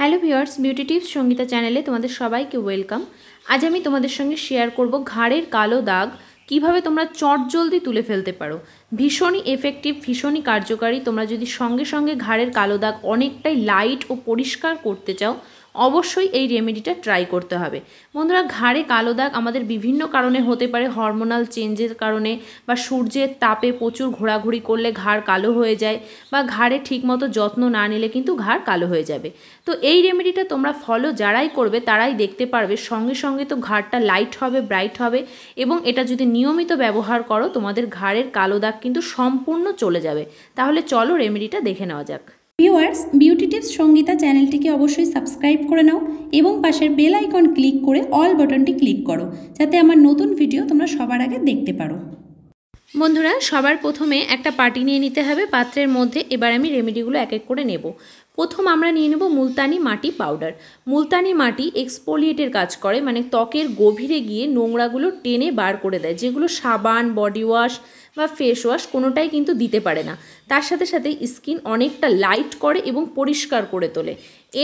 hello viewers beauty tips Sangeeta চ্যানেলে তোমাদের সবাইকে ওয়েলকাম আজ আমি তোমাদের সঙ্গে শেয়ার করব ঘাড়ের কালো দাগ কিভাবে তোমরা চটজলদি তুলে ফেলতে পারো ভীষণই এফেক্টিভ ভীষণই কার্যকারী তোমরা যদি সঙ্গে সঙ্গে ঘাড়ের কালো দাগ অনেকটাই লাইট ও পরিষ্কার করতে চাও অবশ্যই এই রেমেডিটা ট্রাই করতে হবে বন্ধুরা ঘাড়ে কালো দাগ আমাদের বিভিন্ন কারণে হতে পারে হরমোনাল চেঞ্জের কারণে বা সূর্যের তাপে প্রচুর ঘোরাঘুরি করলে ঘাড় কালো হয়ে যায় বা ঘাড়ে ঠিকমতো যত্ন না নিলে কিন্তু ঘাড় কালো হয়ে যাবে তো এই রেমেডিটা তোমরা ফলো যারাই করবে তারাই দেখতে পারবে সঙ্গে সঙ্গে তো ঘাড়টা লাইট হবে ব্রাইট হবে এবং এটা যদি নিয়মিত ব্যবহার করো তোমাদের ঘাড়ের কালো দাগ কিন্তু সম্পূর্ণ চলে যাবে তাহলে চলো রেমেডিটা দেখে নেওয়া যাক ভিউয়ার্স বিউটি টিপস সঙ্গীতা চ্যানেলটিকে অবশ্যই সাবস্ক্রাইব করে নাও এবং পাশের বেল আইকন ক্লিক করে অল বাটনটি ক্লিক করো যাতে আমার নতুন ভিডিও তোমরা সবার আগে দেখতে পারো বন্ধুরা সবার প্রথমে একটা পাটি নিয়ে নিতে হবে পাত্রের মধ্যে এবার আমি রেমেডিগুলো এক এক করে নেব প্রথম আমরা নিয়ে নেব মুলতানি মাটি পাউডার মুলতানি মাটি এক্সপোলিয়েটের কাজ করে মানে ত্বকের গভীরে গিয়ে নোংরাগুলো টেনে বার করে দেয় যেগুলো সাবান বডি ওয়াশ বা ফেস ওয়াশ কোনোটাই কিন্তু দিতে পারে না তার সাথে সাথে স্কিন অনেকটা লাইট করে এবং পরিষ্কার করে তোলে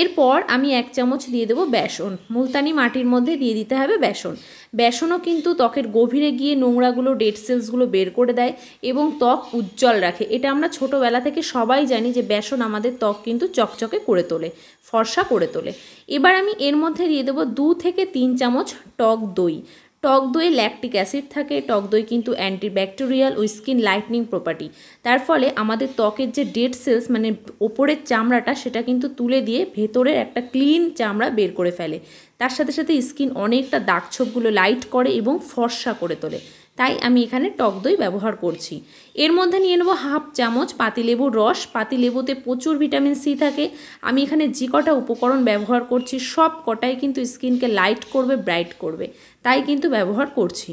এরপর আমি এক চামচ দিয়ে দেবো বেসন মুলতানি মাটির মধ্যে দিয়ে দিতে হবে বেসন বেসনও কিন্তু ত্বকের গভীরে গিয়ে নোংরাগুলো ডেড সেলসগুলো বের করে দেয় এবং ত্বক উজ্জ্বল রাখে এটা আমরা ছোটোবেলা থেকে সবাই জানি যে বেসন আমাদের ত্বক কিন্তু চকচকে করে তোলে ফর্সা করে তোলে এবার আমি এর মধ্যে দিয়ে দেবো দু থেকে তিন চামচ টক দই টক দই ল্যাকটিক অ্যাসিড থাকে টক দই কিন্তু অ্যান্টিব্যাকটেরিয়াল ও স্কিন লাইটনিং প্রপার্টি তার ফলে আমাদের ত্বকের যে ডেড সেলস মানে ওপরের চামড়াটা সেটা কিন্তু তুলে দিয়ে ভেতরের একটা ক্লিন চামড়া বের করে ফেলে তার সাথে সাথে স্কিন অনেকটা দাগছোপগুলো লাইট করে এবং ফর্সা করে তোলে তাই আমি এখানে টক দই ব্যবহার করছি এর মধ্যে নিয়ে নেবো হাফ চামচ পাতিলেবুর রস পাতিলেবুতে প্রচুর ভিটামিন সি থাকে আমি এখানে যে কটা উপকরণ ব্যবহার করছি সব কটাই কিন্তু স্কিনকে লাইট করবে ব্রাইট করবে তাই কিন্তু ব্যবহার করছি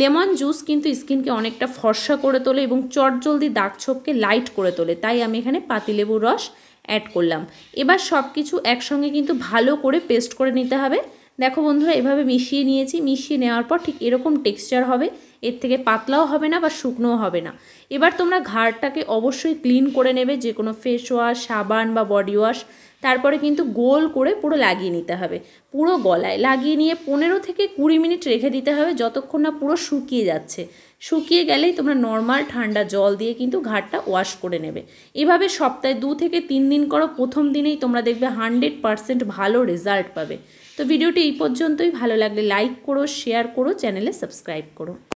লেমন জুস কিন্তু স্কিনকে অনেকটা ফর্সা করে তোলে এবং চটজলদি দাগ ছোপকে লাইট করে তোলে তাই আমি এখানে পাতিলেবুর রস অ্যাড করলাম এবার সব কিছু একসঙ্গে কিন্তু ভালো করে পেস্ট করে নিতে হবে দেখো বন্ধুরা এভাবে মিশিয়ে নিয়েছি মিশিয়ে নেওয়ার পর ঠিক এরকম টেক্সচার হবে এর থেকে পাতলাও হবে না বা শুকনোও হবে না এবার তোমরা ঘাড়টাকে অবশ্যই ক্লিন করে নেবে যে কোনো ফেস ওয়াশ সাবান বা বডি ওয়াশ তারপরে কিন্তু গোল করে পুরো লাগিয়ে নিতে হবে পুরো গলায় লাগিয়ে নিয়ে পনেরো থেকে কুড়ি মিনিট রেখে দিতে হবে যতক্ষণ না পুরো শুকিয়ে যাচ্ছে শুকিয়ে গেলেই তোমরা নর্মাল ঠান্ডা জল দিয়ে কিন্তু ঘাটটা ওয়াশ করে নেবে এভাবে সপ্তাহে দু থেকে তিন দিন করো প্রথম দিনেই তোমরা দেখবে হানড্রেড পারসেন্ট ভালো রেজাল্ট পাবে তো ভিডিওটি এই পর্যন্তই ভালো লাগলে লাইক করো শেয়ার করো চ্যানেলে সাবস্ক্রাইব করো